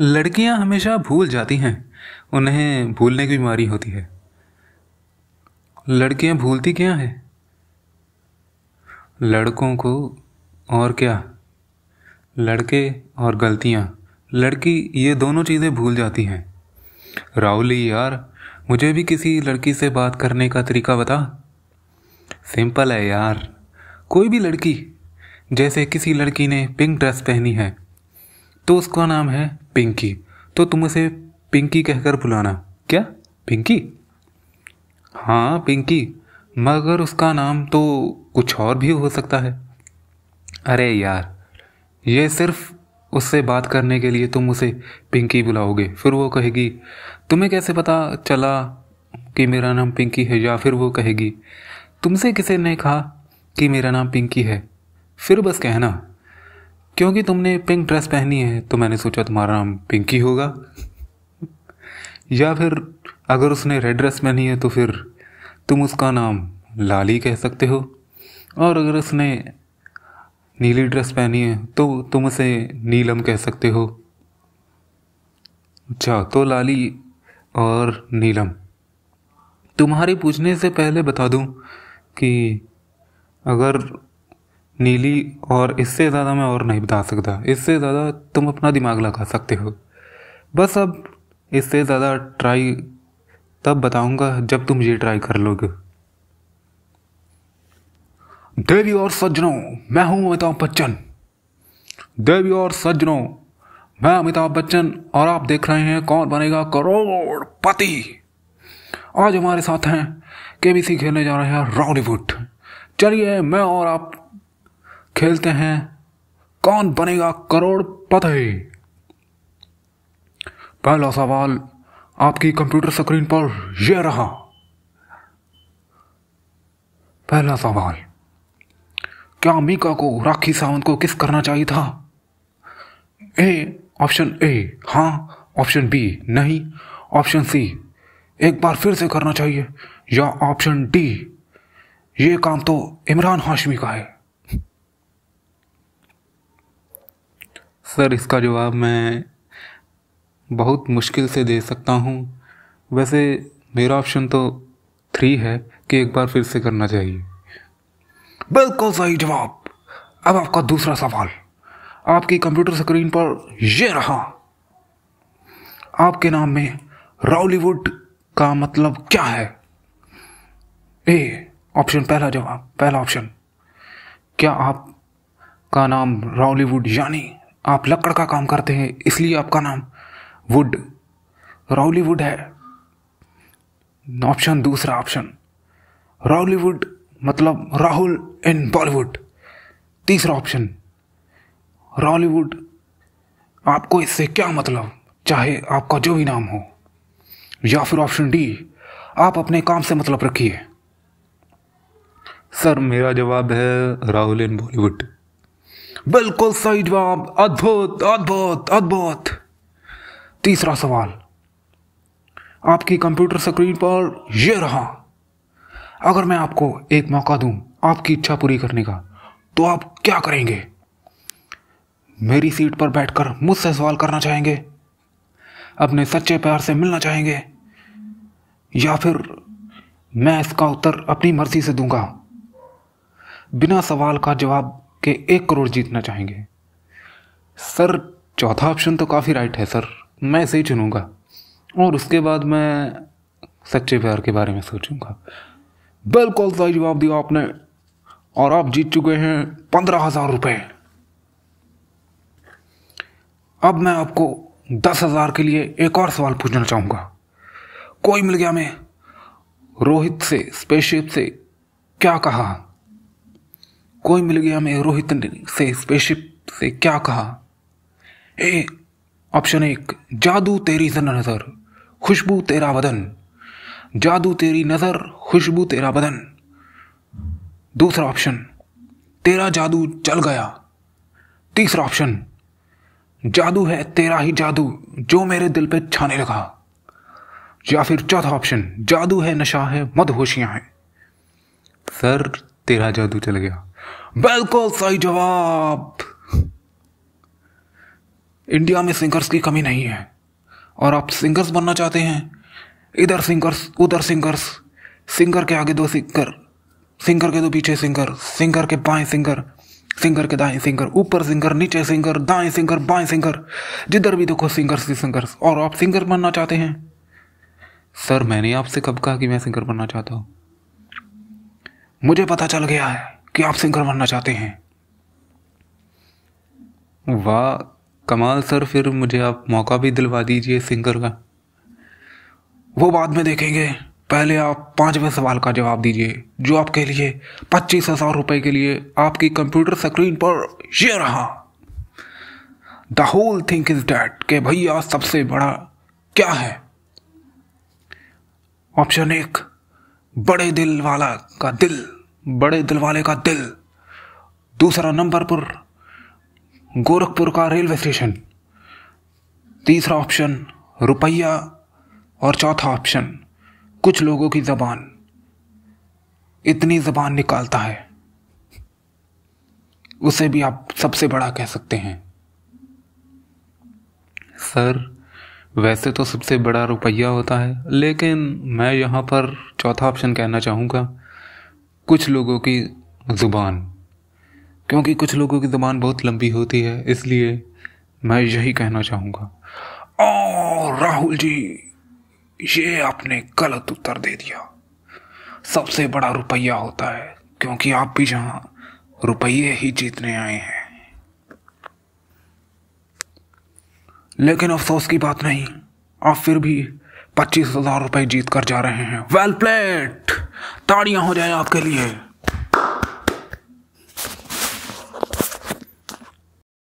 लड़कियां हमेशा भूल जाती हैं उन्हें भूलने की बीमारी होती है लड़कियां भूलती क्या है लड़कों को और क्या लड़के और गलतियां लड़की ये दोनों चीज़ें भूल जाती हैं राहुली यार मुझे भी किसी लड़की से बात करने का तरीका बता सिंपल है यार कोई भी लड़की जैसे किसी लड़की ने पिंक ड्रेस पहनी है तो उसका नाम है पिंकी तो तुम उसे पिंकी कहकर बुलाना क्या पिंकी हाँ पिंकी मगर उसका नाम तो कुछ और भी हो सकता है अरे यार ये सिर्फ उससे बात करने के लिए तुम उसे पिंकी बुलाओगे फिर वो कहेगी तुम्हें कैसे पता चला कि मेरा नाम पिंकी है या फिर वो कहेगी तुमसे किसी ने कहा कि मेरा नाम पिंकी है फिर बस कहना क्योंकि तुमने पिंक ड्रेस पहनी है तो मैंने सोचा तुम्हारा नाम पिंकी होगा या फिर अगर उसने रेड ड्रेस पहनी है तो फिर तुम उसका नाम लाली कह सकते हो और अगर उसने नीली ड्रेस पहनी है तो तुम उसे नीलम कह सकते हो अच्छा तो लाली और नीलम तुम्हारे पूछने से पहले बता दूं कि अगर नीली और इससे ज़्यादा मैं और नहीं बता सकता इससे ज़्यादा तुम अपना दिमाग लगा सकते हो बस अब इससे ज़्यादा ट्राई तब बताऊंगा जब तुम ये ट्राई कर लोगे देवी और सज्जनों मैं हूं अमिताभ बच्चन देवी और सज्जनों मैं अमिताभ बच्चन और आप देख रहे हैं कौन बनेगा करोड़पति आज हमारे साथ हैं केबीसी खेलने जा रहे हैं रॉलीवुड चलिए मैं और आप खेलते हैं कौन बनेगा करोड़पति पहला सवाल आपकी कंप्यूटर स्क्रीन पर यह रहा पहला सवाल क्या मीका को राखी सावंत को किस करना चाहिए था ए ऑप्शन ए हाँ ऑप्शन बी नहीं ऑप्शन सी एक बार फिर से करना चाहिए या ऑप्शन डी ये काम तो इमरान हाशमी का है सर इसका जवाब मैं बहुत मुश्किल से दे सकता हूँ वैसे मेरा ऑप्शन तो थ्री है कि एक बार फिर से करना चाहिए बिल्कुल सही जवाब अब आपका दूसरा सवाल आपकी कंप्यूटर स्क्रीन पर यह रहा आपके नाम में रॉलीवुड का मतलब क्या है ए ऑप्शन पहला जवाब पहला ऑप्शन क्या आप का नाम रॉलीवुड यानी आप लकड़ का काम करते हैं इसलिए आपका नाम वुड राउलीवुड है ऑप्शन दूसरा ऑप्शन राउलीवुड मतलब राहुल इन बॉलीवुड तीसरा ऑप्शन रॉलीवुड आपको इससे क्या मतलब चाहे आपका जो भी नाम हो या फिर ऑप्शन डी आप अपने काम से मतलब रखिए सर मेरा जवाब है राहुल इन बॉलीवुड बिल्कुल सही जवाब अद्भुत अद्भुत अद्भुत तीसरा सवाल आपकी कंप्यूटर स्क्रीन पर यह रहा अगर मैं आपको एक मौका दूं आपकी इच्छा पूरी करने का तो आप क्या करेंगे मेरी सीट पर बैठकर मुझसे सवाल करना चाहेंगे अपने सच्चे प्यार से मिलना चाहेंगे या फिर मैं इसका उत्तर अपनी मर्जी से दूंगा बिना सवाल का जवाब के एक करोड़ जीतना चाहेंगे सर चौथा ऑप्शन तो काफ़ी राइट है सर मैं इसे ही चुनूँगा और उसके बाद मैं सच्चे प्यार के बारे में सोचूंगा बिल्कुल सही जवाब दिया आपने और आप जीत चुके हैं पंद्रह हजार रुपये अब मैं आपको दस हजार के लिए एक और सवाल पूछना चाहूंगा कोई मिल गया मैं रोहित से स्पेसशिप से क्या कहा कोई मिल गया मैं रोहित से स्पेसशिप से क्या कहा ए ऑप्शन एक जादू तेरी नज़र खुशबू तेरा बदन जादू तेरी नज़र खुशबू तेरा बदन दूसरा ऑप्शन तेरा जादू चल गया तीसरा ऑप्शन जादू है तेरा ही जादू जो मेरे दिल पे छाने लगा या फिर चौथा ऑप्शन जादू है नशा है मधहोशियां हैं सर तेरा जादू चल गया बिल्कुल सही जवाब इंडिया में सिंगर्स की कमी नहीं है और आप सिंगर्स बनना चाहते हैं इधर सिंगर्स उधर सिंगर्स सिंगर के आगे दो सिंगर सिंगर के दो पीछे सिंगर सिंगर के बाएं सिंगर सिंगर के दाएं सिंगर ऊपर सिंगर नीचे सिंगर दाएं सिंगर बाएं सिंगर जिधर भी देखो सिंगर्स ही सिंगर्स और आप सिंगर बनना चाहते हैं सर मैंने आपसे कब कहा कि मैं सिंगर बनना चाहता हूँ मुझे पता चल गया है कि आप सिंगर बनना चाहते हैं वाह कमाल सर फिर मुझे आप मौका भी दिलवा दीजिए सिंगर का वो बाद में देखेंगे पहले आप पांचवें सवाल का जवाब दीजिए जो आपके लिए पच्चीस हजार रुपए के लिए आपकी कंप्यूटर स्क्रीन पर ये रहा the whole thing is that के भैया सबसे बड़ा क्या है ऑप्शन एक बड़े दिल वाला का दिल बड़े दिल वाले का दिल दूसरा नंबर पर गोरखपुर का रेलवे स्टेशन तीसरा ऑप्शन रुपया और चौथा ऑप्शन कुछ लोगों की जबान इतनी जबान निकालता है उसे भी आप सबसे बड़ा कह सकते हैं सर वैसे तो सबसे बड़ा रुपया होता है लेकिन मैं यहाँ पर चौथा ऑप्शन कहना चाहूँगा कुछ लोगों की ज़ुबान क्योंकि कुछ लोगों की ज़ुबान बहुत लंबी होती है इसलिए मैं यही कहना चाहूँगा ओ राहुल जी ये आपने गलत उत्तर दे दिया सबसे बड़ा रुपया होता है क्योंकि आप भी जहाँ रुपये ही जीतने आए हैं लेकिन अफसोस की बात नहीं आप फिर भी पच्चीस हजार रुपए जीत कर जा रहे हैं वेल प्लेट ताड़ियां हो जाए आपके लिए